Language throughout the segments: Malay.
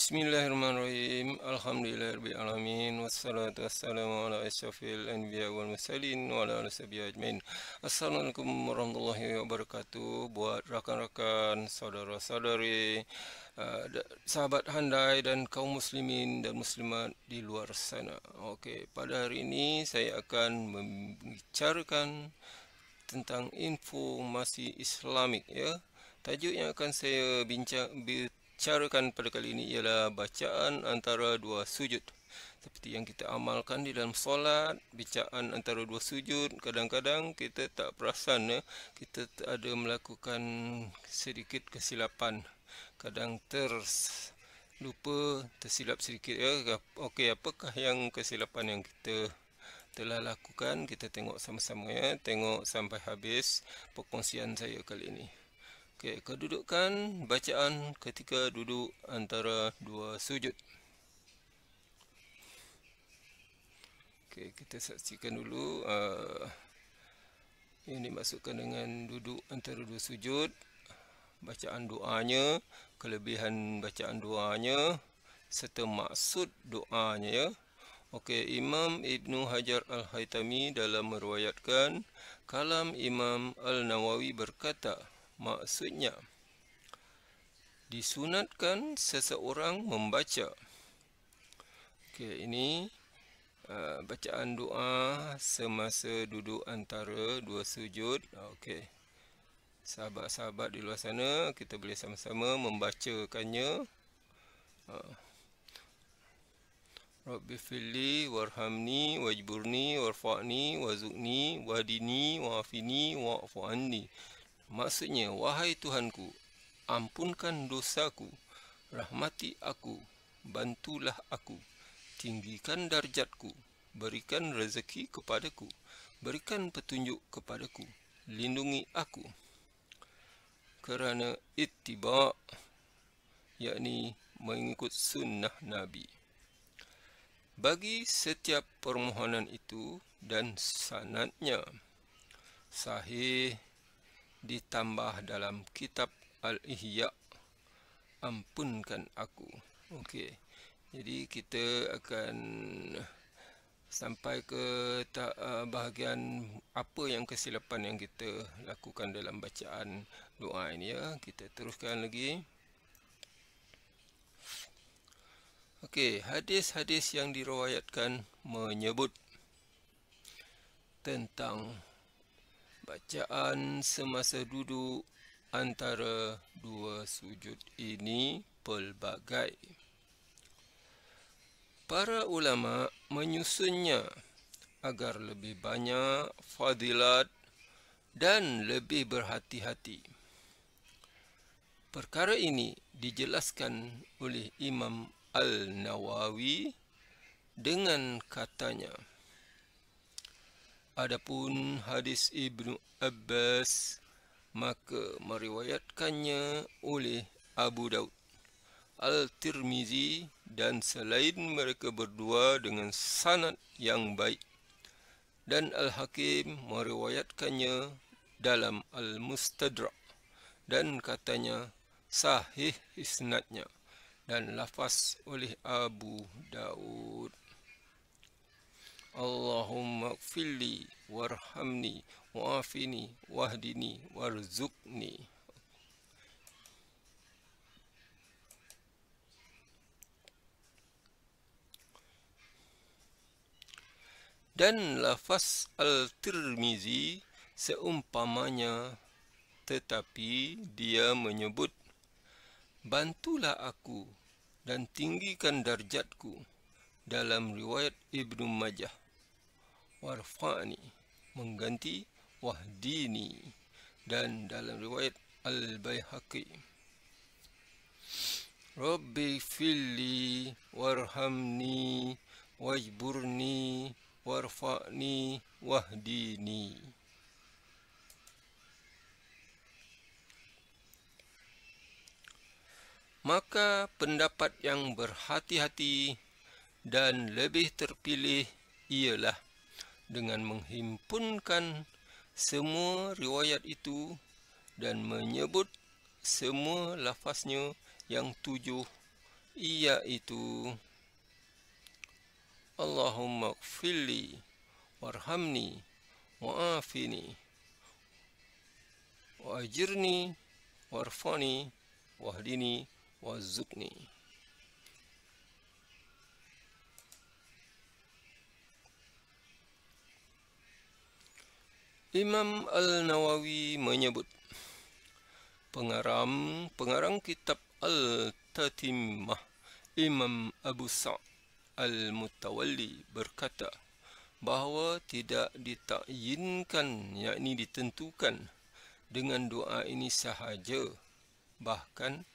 Bismillahirrahmanirrahim. Alhamdulillahirabbil alamin wassalatu wassalamu ala asyrafil anbiya wal mursalin wa ala alihi ajmain. Assalamualaikum warahmatullahi wabarakatuh buat rakan-rakan, saudara-saudari, eh, sahabat handai dan kaum muslimin dan muslimat di luar sana. Okey, pada hari ini saya akan membicarakan tentang informasi Islamik ya. Tajuk yang akan saya bincang carakan pada kali ini ialah bacaan antara dua sujud seperti yang kita amalkan di dalam solat bacaan antara dua sujud kadang-kadang kita tak perasan ya kita ada melakukan sedikit kesilapan kadang ter lupa tersilap sedikit ya okey apakah yang kesilapan yang kita telah lakukan kita tengok sama-sama ya tengok sampai habis perkongsian saya kali ini Okey, kedudukan bacaan ketika duduk antara dua sujud. Okey, kita saksikan dulu uh, yang dimaksudkan dengan duduk antara dua sujud. Bacaan doanya, kelebihan bacaan doanya serta maksud doanya ya. Okey, Imam Ibn Hajar Al-Haytami dalam meruayatkan kalam Imam Al-Nawawi berkata, maksudnya disunatkan seseorang membaca okey ini uh, bacaan doa semasa duduk antara dua sujud okey sahabat-sahabat di luar sana kita boleh sama-sama membacakannya uh. Rabbi fili warhamni wajburni warfa'ni wazukni wadini wa'afini wa'fu wa Maksudnya, wahai Tuhanku, ampunkan dosaku, rahmati aku, bantulah aku, tinggikan darjatku, berikan rezeki kepadaku, berikan petunjuk kepadaku, lindungi aku. Kerana itibak, yakni mengikut sunnah Nabi. Bagi setiap permohonan itu dan sanatnya, sahih, ditambah dalam kitab Al-Ihya Ampunkan aku Okey, jadi kita akan sampai ke eh, bahagian apa yang kesilapan yang kita lakukan dalam bacaan doa ini ya. Kita teruskan lagi. Okey, hadis-hadis yang dirawayatkan menyebut tentang Bacaan semasa duduk antara dua sujud ini pelbagai. Para ulama menyusunnya agar lebih banyak fadilat dan lebih berhati-hati. Perkara ini dijelaskan oleh Imam Al-Nawawi dengan katanya, Adapun hadis Ibnu Abbas maka meriwayatkannya oleh Abu Daud Al-Tirmizi dan selain mereka berdua dengan sanad yang baik dan Al-Hakim meriwayatkannya dalam Al-Mustadrak dan katanya sahih isnadnya dan lafaz oleh Abu Daud Allahumma gfirli warhamni wa'afini wahdini warzukni Dan lafaz Al-Tirmizi seumpamanya tetapi dia menyebut Bantulah aku dan tinggikan darjatku dalam riwayat Ibn Majah warfani mengganti wahdini dan dalam riwayat al baihaqi Rabbi filli warhamni wajburni warfa'ni wahdini Maka pendapat yang berhati-hati dan lebih terpilih ialah dengan menghimpunkan semua riwayat itu dan menyebut semua lafaznya yang tujuh iaitu Allahumma gfirli warhamni wa'afini wa'ajirni warfani wahdini wa'zukni. Imam Al-Nawawi menyebut pengarang pengarang kitab Al-Tatimah Imam Abu Sa' Al-Mutawalli berkata bahawa tidak ditakyinkan yakni ditentukan dengan doa ini sahaja bahkan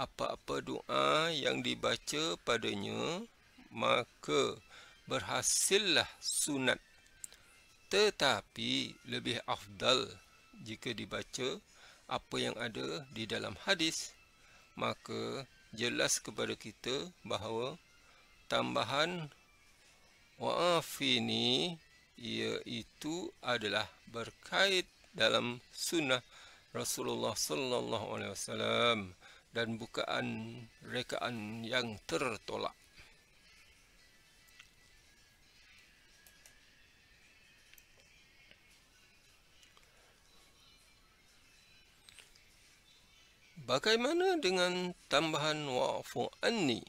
apa-apa doa yang dibaca padanya maka berhasillah sunat tetapi lebih afdal jika dibaca apa yang ada di dalam hadis maka jelas kepada kita bahawa tambahan wa'afini iaitu adalah berkait dalam sunnah Rasulullah sallallahu alaihi wasallam dan bukaan rekaan yang tertolak Bagaimana dengan tambahan wafu anni?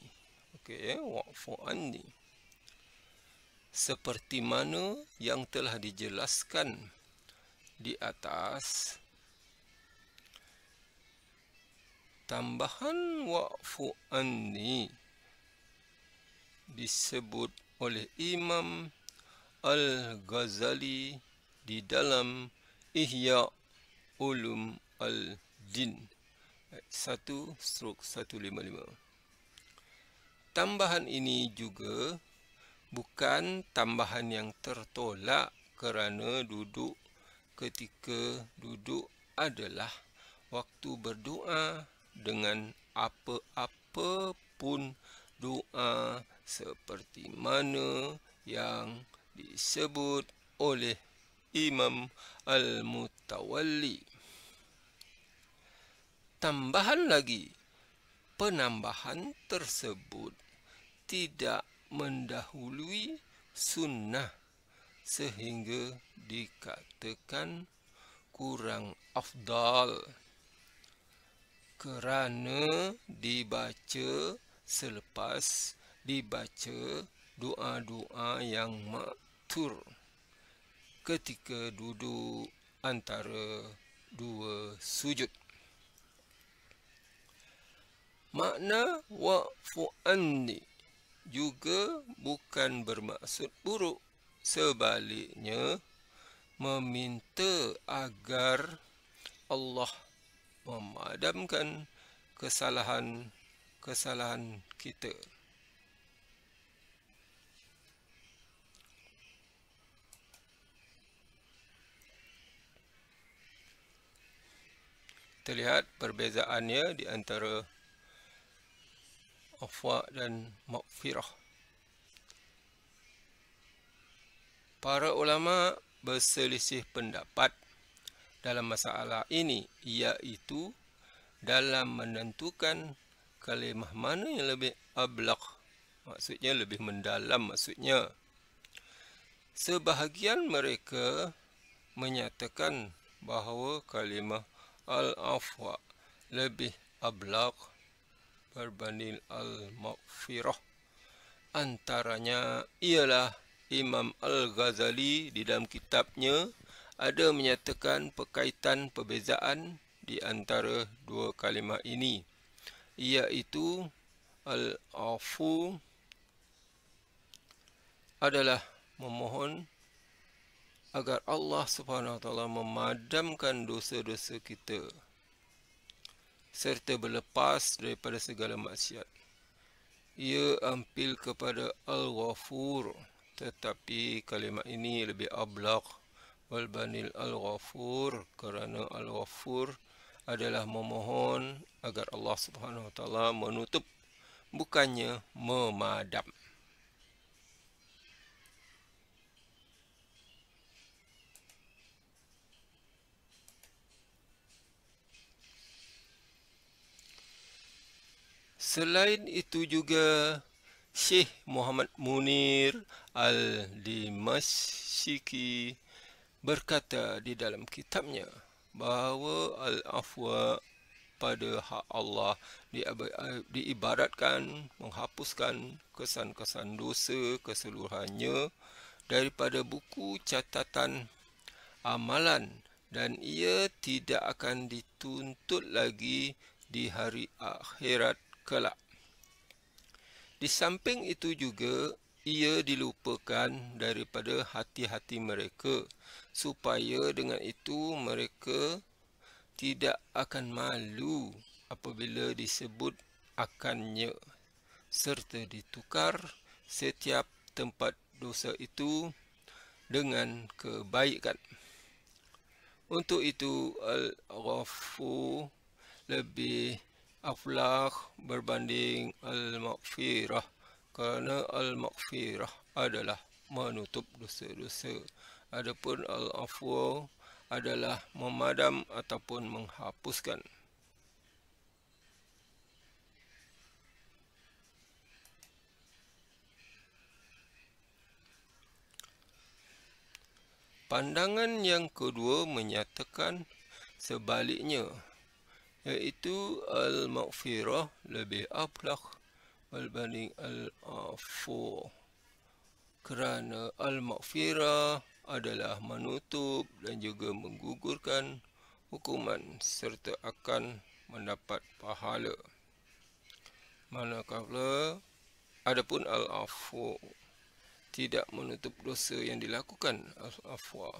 Okey ya, eh, waqfu anni. Seperti mana yang telah dijelaskan di atas tambahan wafu anni disebut oleh Imam Al-Ghazali di dalam Ihya Ulum Al-Din. Satu satu lima lima. Tambahan ini juga bukan tambahan yang tertolak kerana duduk ketika duduk adalah waktu berdoa dengan apa-apa pun doa seperti mana yang disebut oleh Imam Al-Mutawalli tambahan lagi penambahan tersebut tidak mendahului sunnah sehingga dikatakan kurang afdal kerana dibaca selepas dibaca doa-doa yang maktur ketika duduk antara dua sujud. Makna waqfu anni juga bukan bermaksud buruk. Sebaliknya, meminta agar Allah memadamkan kesalahan-kesalahan kita. Terlihat perbezaannya di antara afwa dan makfirah Para ulama berselisih pendapat dalam masalah ini iaitu dalam menentukan kalimah mana yang lebih ablaq maksudnya lebih mendalam maksudnya sebahagian mereka menyatakan bahawa kalimah al-afwa lebih ablaq Barbanil al-maqfirah. Antaranya ialah Imam Al-Ghazali di dalam kitabnya ada menyatakan perkaitan perbezaan di antara dua kalimah ini iaitu al-afu adalah memohon agar Allah Subhanahu wa taala memadamkan dosa-dosa kita serta berlepas daripada segala maksiat. Ia ampil kepada Al-Ghafur tetapi kalimat ini lebih ablaq Walbanil Al-Ghafur kerana Al-Ghafur adalah memohon agar Allah Subhanahu Wa Taala menutup bukannya memadam. Selain itu juga Syekh Muhammad Munir Al-Dimashiki berkata di dalam kitabnya bahawa al-afwa pada hak Allah diibaratkan menghapuskan kesan-kesan dosa keseluruhannya daripada buku catatan amalan dan ia tidak akan dituntut lagi di hari akhirat kelak. Di samping itu juga, ia dilupakan daripada hati-hati mereka supaya dengan itu mereka tidak akan malu apabila disebut akannya serta ditukar setiap tempat dosa itu dengan kebaikan. Untuk itu, al rafu lebih aflah berbanding al-maghfirah kerana al-maghfirah adalah menutup dosa-dosa adapun al-afw adalah memadam ataupun menghapuskan pandangan yang kedua menyatakan sebaliknya Yaitu al-maghfirah lebih aflah berbanding al-afu kerana al-maghfirah adalah menutup dan juga menggugurkan hukuman serta akan mendapat pahala manakala adapun al-afu tidak menutup dosa yang dilakukan al-afu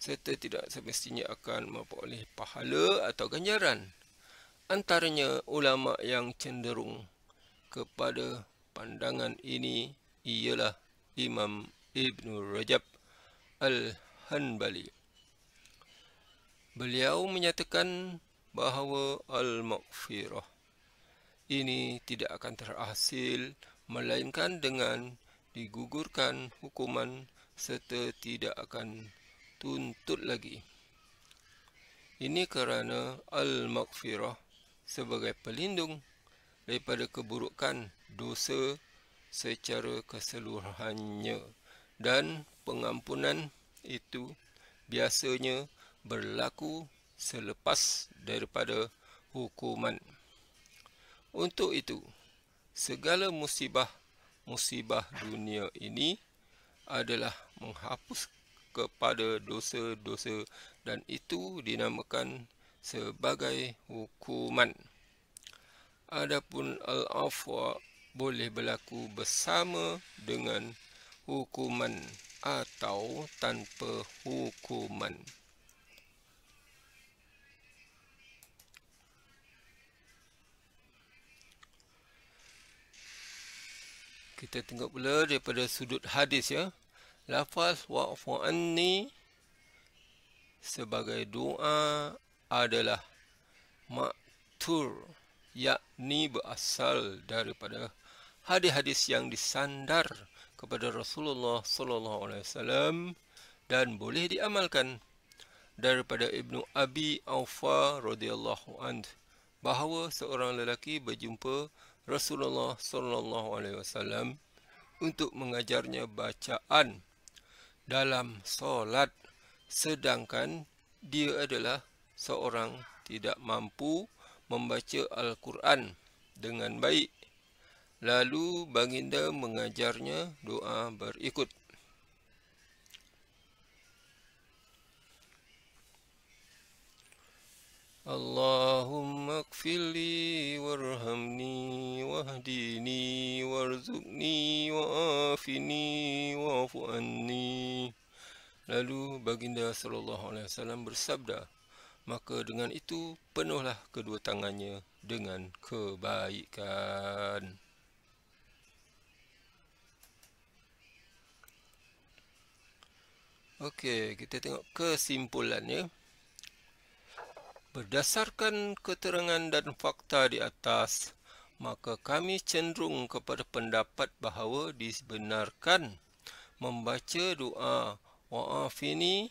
serta tidak semestinya akan memperoleh pahala atau ganjaran. Antaranya ulama yang cenderung kepada pandangan ini ialah Imam Ibn Rajab Al-Hanbali. Beliau menyatakan bahawa Al-Maghfirah ini tidak akan terhasil melainkan dengan digugurkan hukuman serta tidak akan tuntut lagi. Ini kerana al-maghfirah sebagai pelindung daripada keburukan dosa secara keseluruhannya dan pengampunan itu biasanya berlaku selepas daripada hukuman. Untuk itu, segala musibah-musibah dunia ini adalah menghapus kepada dosa-dosa dan itu dinamakan sebagai hukuman. Adapun al-afwa boleh berlaku bersama dengan hukuman atau tanpa hukuman. Kita tengok pula daripada sudut hadis ya. Lafaz wa'fu anni sebagai doa adalah maktur yakni berasal daripada hadis-hadis yang disandar kepada Rasulullah sallallahu alaihi wasallam dan boleh diamalkan daripada Ibnu Abi Aufa radhiyallahu anh bahawa seorang lelaki berjumpa Rasulullah sallallahu alaihi wasallam untuk mengajarnya bacaan dalam solat sedangkan dia adalah seorang tidak mampu membaca Al-Quran dengan baik. Lalu baginda mengajarnya doa berikut. Allahumma kfili wa wahdini warzuqni wa'afini wa'afu'anni Lalu baginda sallallahu alaihi wasallam bersabda maka dengan itu penuhlah kedua tangannya dengan kebaikan Okey kita tengok kesimpulannya Berdasarkan keterangan dan fakta di atas, maka kami cenderung kepada pendapat bahawa disebenarkan membaca doa wa'afini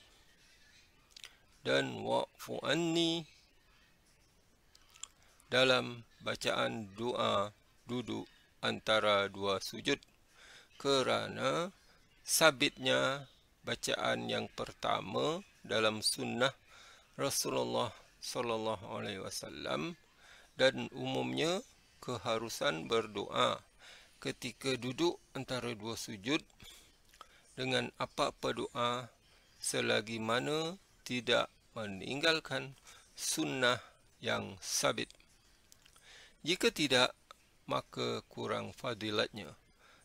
dan wa'fu anni dalam bacaan doa duduk antara dua sujud kerana sabitnya bacaan yang pertama dalam sunnah Rasulullah sallallahu alaihi wasallam dan umumnya keharusan berdoa ketika duduk antara dua sujud dengan apa-apa selagi mana tidak meninggalkan sunnah yang sabit. Jika tidak, maka kurang fadilatnya.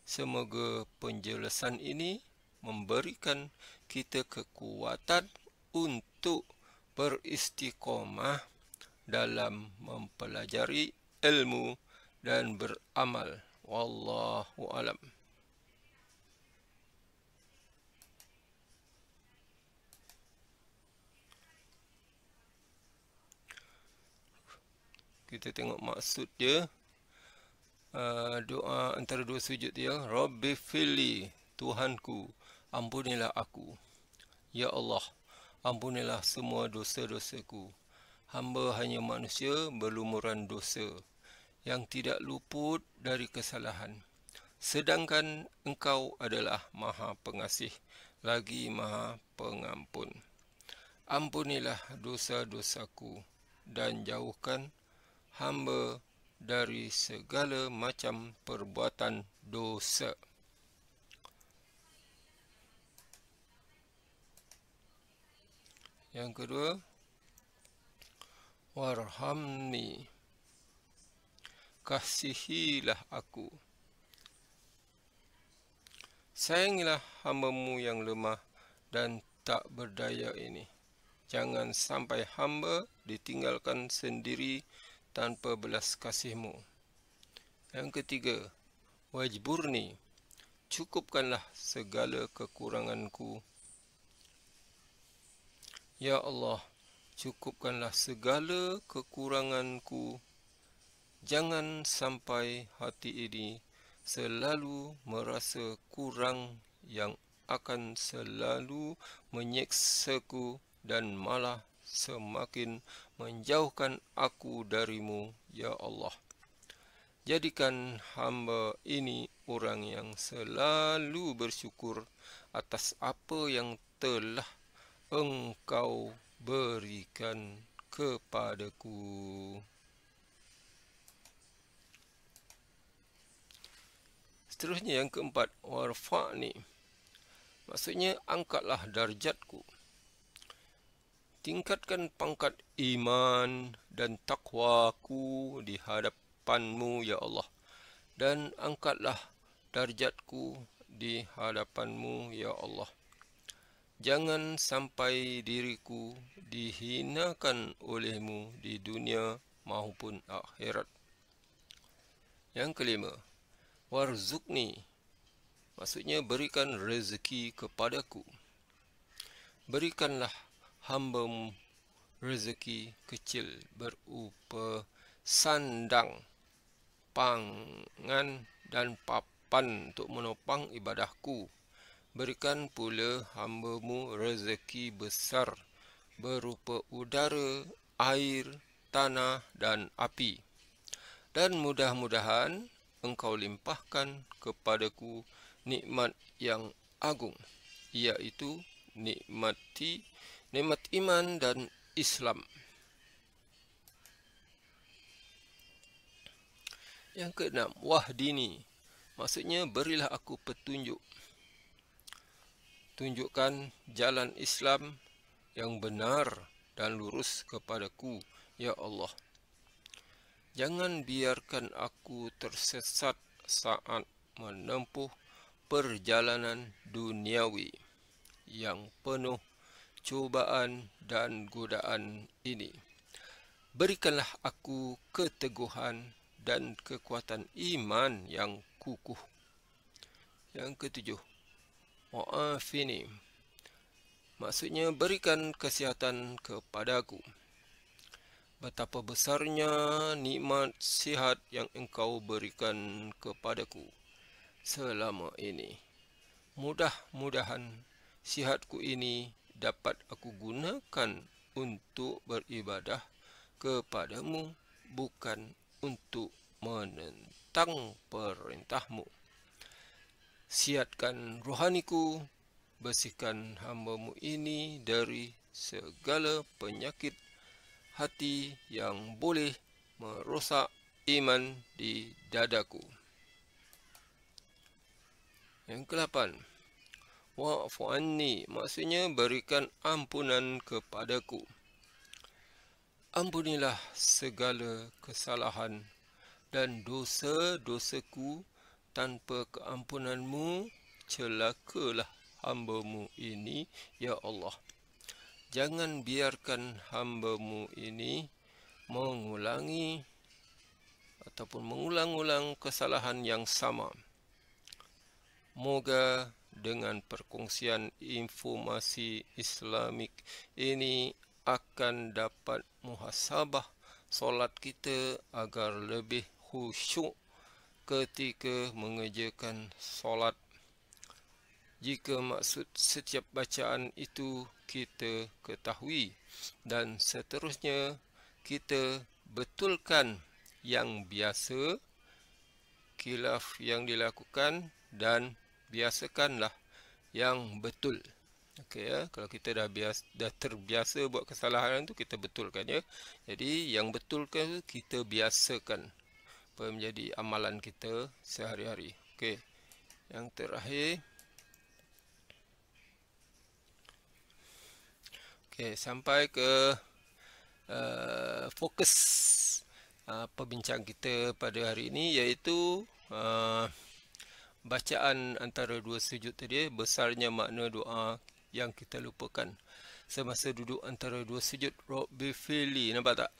Semoga penjelasan ini memberikan kita kekuatan untuk beristiqomah dalam mempelajari ilmu dan beramal wallahu alam kita tengok maksud dia uh, doa antara dua sujud dia rabbi fili tuhanku ampunilah aku ya allah ampunilah semua dosa-dosaku hamba hanya manusia berlumuran dosa yang tidak luput dari kesalahan. Sedangkan engkau adalah maha pengasih, lagi maha pengampun. Ampunilah dosa-dosaku dan jauhkan hamba dari segala macam perbuatan dosa. Yang kedua, Warhamni kasihilah aku. Sayangilah hambamu yang lemah dan tak berdaya ini. Jangan sampai hamba ditinggalkan sendiri tanpa belas kasihmu. Yang ketiga, wajburni, cukupkanlah segala kekuranganku. Ya Allah, cukupkanlah segala kekuranganku. Jangan sampai hati ini selalu merasa kurang yang akan selalu menyeksaku dan malah semakin menjauhkan aku darimu, Ya Allah. Jadikan hamba ini orang yang selalu bersyukur atas apa yang telah engkau berikan kepadaku. Seterusnya yang keempat warfa Warfa'ni Maksudnya angkatlah darjatku Tingkatkan pangkat iman dan takwaku di hadapanmu ya Allah Dan angkatlah darjatku di hadapanmu ya Allah Jangan sampai diriku dihinakan olehmu di dunia maupun akhirat Yang kelima warzukni maksudnya berikan rezeki kepadaku berikanlah hamba rezeki kecil berupa sandang pangan dan papan untuk menopang ibadahku berikan pula hamba-Mu rezeki besar berupa udara air tanah dan api dan mudah-mudahan engkau limpahkan kepadaku nikmat yang agung iaitu nikmati nikmat iman dan Islam. Yang keenam, wahdini. Maksudnya berilah aku petunjuk. Tunjukkan jalan Islam yang benar dan lurus kepadaku, ya Allah. Jangan biarkan aku tersesat saat menempuh perjalanan duniawi yang penuh cubaan dan godaan ini. Berikanlah aku keteguhan dan kekuatan iman yang kukuh. Yang ketujuh, Maafini. Maksudnya berikan kesihatan kepadaku. Betapa besarnya nikmat sihat yang engkau berikan kepadaku selama ini. Mudah-mudahan sihatku ini dapat aku gunakan untuk beribadah kepadamu bukan untuk menentang perintahmu. Siatkan rohaniku, bersihkan hambamu ini dari segala penyakit hati yang boleh merosak iman di dadaku. Yang kelapan, wa'fu anni, maksudnya berikan ampunan kepadaku. Ampunilah segala kesalahan dan dosa-dosaku tanpa keampunanmu, celakalah hambamu ini, Ya Allah jangan biarkan hambamu ini mengulangi ataupun mengulang-ulang kesalahan yang sama. Moga dengan perkongsian informasi Islamik ini akan dapat muhasabah solat kita agar lebih khusyuk ketika mengerjakan solat jika maksud setiap bacaan itu kita ketahui dan seterusnya kita betulkan yang biasa khilaf yang dilakukan dan biasakanlah yang betul okey ya kalau kita dah biasa dah terbiasa buat kesalahan tu kita betulkan ya jadi yang betulkan kita biasakan apa menjadi amalan kita sehari-hari okey yang terakhir Okay, sampai ke uh, fokus uh, perbincangan kita pada hari ini iaitu uh, bacaan antara dua sujud tadi besarnya makna doa yang kita lupakan semasa duduk antara dua sujud Robbi Fili nampak tak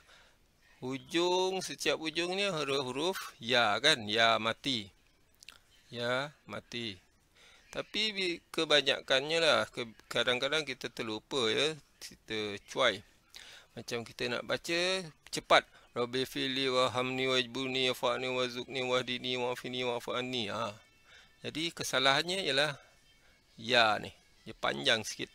Ujung setiap ujungnya huruf-huruf ya kan ya mati ya mati tapi kebanyakannya lah kadang-kadang kita terlupa ya kita cuai macam kita nak baca cepat rabbi fili wa hamni wa jbuni wa fa'ni wa zukni wa dini wa fini wa fa'ni ha. jadi kesalahannya ialah ya ni dia panjang sikit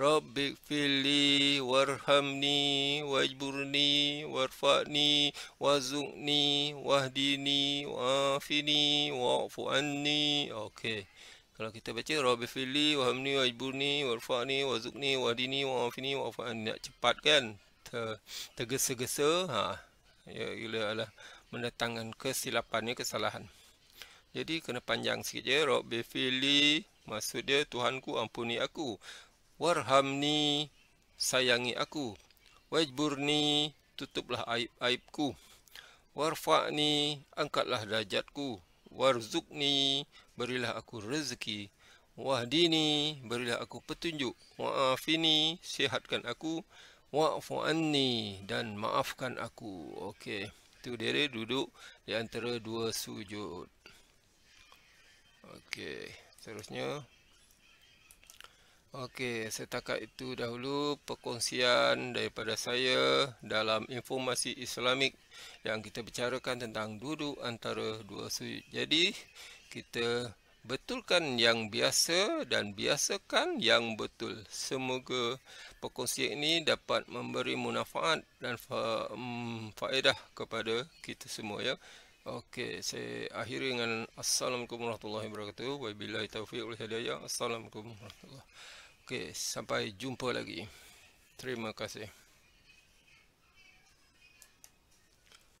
rabbi fili warhamni wajburni warfa'ni wazukni wahdini wa fini wa fu'anni okey kalau kita baca Rabbi fili wa hamni wa ijburni wa rfa'ni wa zukni wa dini wa afini wa afani Nak cepat kan Tergesa-gesa ha. Ya ila ala Mendatangkan kesilapan kesalahan Jadi kena panjang sikit je Rabbi fili Maksud dia Tuhanku ampuni aku Warhamni Sayangi aku Wajburni Tutuplah aib-aibku Warfa'ni Angkatlah derajatku Warzukni Warzukni berilah aku rezeki. Wahdini, berilah aku petunjuk. Wa'afini, sihatkan aku. Wa'fu'anni, dan maafkan aku. Okey, itu dia duduk di antara dua sujud. Okey, seterusnya. Okey, setakat itu dahulu perkongsian daripada saya dalam informasi Islamik yang kita bicarakan tentang duduk antara dua sujud. Jadi, kita betulkan yang biasa dan biasakan yang betul. Semoga perkongsian ini dapat memberi manfaat dan fa mm, faedah kepada kita semua ya. Okey, saya akhiri dengan Assalamualaikum warahmatullahi wabarakatuh. Wabillahi taufiq wal hidayah. Assalamualaikum warahmatullahi. Okey, sampai jumpa lagi. Terima kasih.